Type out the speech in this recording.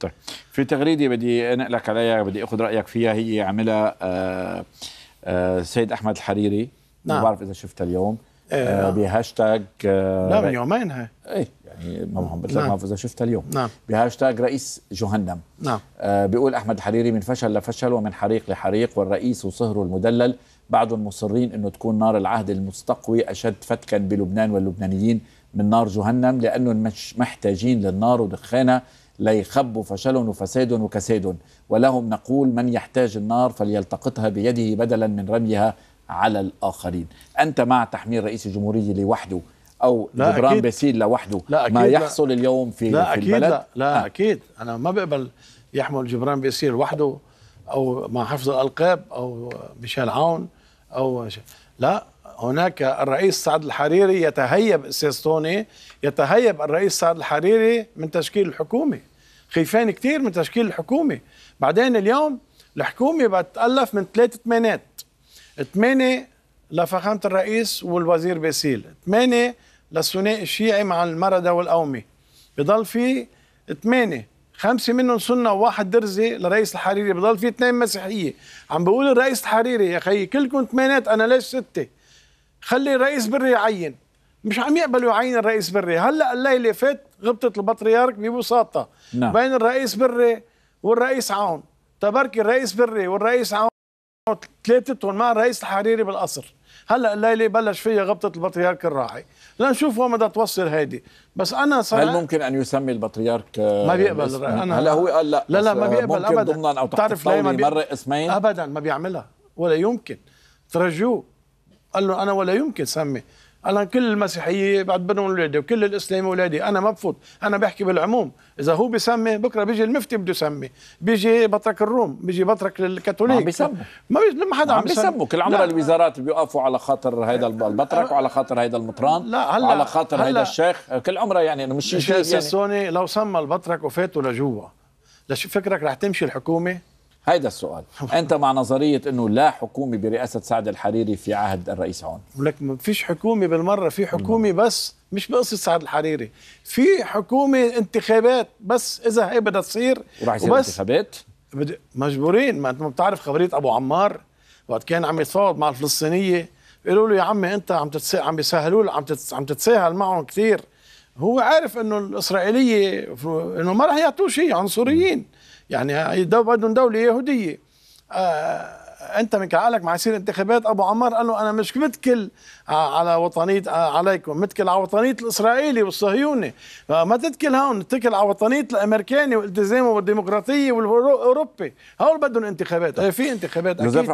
طيب في تغريده بدي انقلك عليها بدي اخذ رايك فيها هي عملها آه، آه، سيد احمد الحريري نعم ما بعرف اذا شفتها اليوم إيه بهاشتاج لا من يومين هي ايه يعني ما هم نعم. بعرف اذا شفتها اليوم نعم بهاشتاج رئيس جهنم نعم بيقول احمد الحريري من فشل لفشل ومن حريق لحريق والرئيس وصهره المدلل بعض مصرين انه تكون نار العهد المستقوي اشد فتكا بلبنان واللبنانيين من نار جهنم لانهم مش محتاجين للنار ودخانها ليخب فشل وفساد وكساد ولهم نقول من يحتاج النار فليلتقطها بيده بدلا من رميها على الآخرين أنت مع تحميل رئيس الجمهورية لوحده او لا جبران باسيل لوحده لا أكيد ما يحصل لا اليوم في, لا في أكيد البلد لا, لا آه. اكيد انا ما بقبل يحمل جبران باسيل وحده او مع حفظ الالقاب او ميشيل عون او لا هناك الرئيس سعد الحريري يتهيب استاذ يتهيب الرئيس سعد الحريري من تشكيل الحكومه خيفان كثير من تشكيل الحكومه بعدين اليوم الحكومه بتتالف من ثلاث ثمانيات ثمانيه لفخامه الرئيس والوزير باسيل ثمانيه للثنائي الشيعي مع المردة والقومي بضل في ثمانيه خمسة منهم سنة وواحد درزي لرئيس الحريري بضل في اثنين مسيحية عم بقول الرئيس الحريري يا خيي كلكم ثمانات أنا ليش ستة خلي الرئيس بري يعين مش عم يقبلوا يعين الرئيس بري هلا الليله فات غبطت البطريرك ببساطه نعم. بين الرئيس بري والرئيس عون تبركي الرئيس بري والرئيس عون ثلاثتهم مع الرئيس الحريري بالقصر هلا الليله بلش فيها غبطه البطريرك الراعي لنشوف وين بدها توصل هيدي بس انا صراحه هل ممكن ان يسمي البطريرك ما آه، بيقبل أنا هلا هو قال لا لا لا ما بيقبل ممكن ابدا ضمنا او تعرف ليه ما بيمرق اسمين ابدا ما بيعملها ولا يمكن ترجوه قال له انا ولا يمكن سمي انا كل المسيحيه بعتبرهم اولادي وكل الاسلام اولادي انا ما بفوت انا بحكي بالعموم اذا هو بسمي بكره بيجي المفتي بده يسمي بيجي بطرك الروم بيجي بطرك الكاثوليك ما بيسموا ما ما حدا عم بيسموا كل عمر الوزارات بيوقفوا على خاطر هيدا البطرك وعلى خاطر هيدا المطران لا هلا على خاطر هلا هيدا الشيخ كل عمره يعني انه مش شيء يعني سوني لو سمى البطرك وفاتوا لجوا لشو فكرك رح تمشي الحكومه هيدا السؤال انت مع نظريه انه لا حكومه برئاسه سعد الحريري في عهد الرئيس عون ولك ما فيش حكومه بالمره في حكومه بس مش بقصه سعد الحريري في حكومه انتخابات بس اذا هي بدها تصير وراح يصير انتخابات بد... مجبورين ما انت ما بتعرف خبريه ابو عمار وقت كان عم يتفاوض مع الفلسطينيه قالوا له يا عمي انت عم تتس... عم بيسهلوا عم تتس... عم تتساهل معهم كثير هو عارف انه الاسرائيليه انه ما راح يعطوه شيء عنصريين يعني بدهم دولة يهودية آه انت من كعالك مع يصير انتخابات ابو عمار قال له انا مش متكل آه، على وطنيه آه، عليكم متكل على وطنيه الاسرائيلي والصهيوني آه، ما تتكل هون اتكل على وطنيه الامريكاني والتزامه والديمقراطية والاوروبي هول بدهم انتخابات إيه، في انتخابات اكيد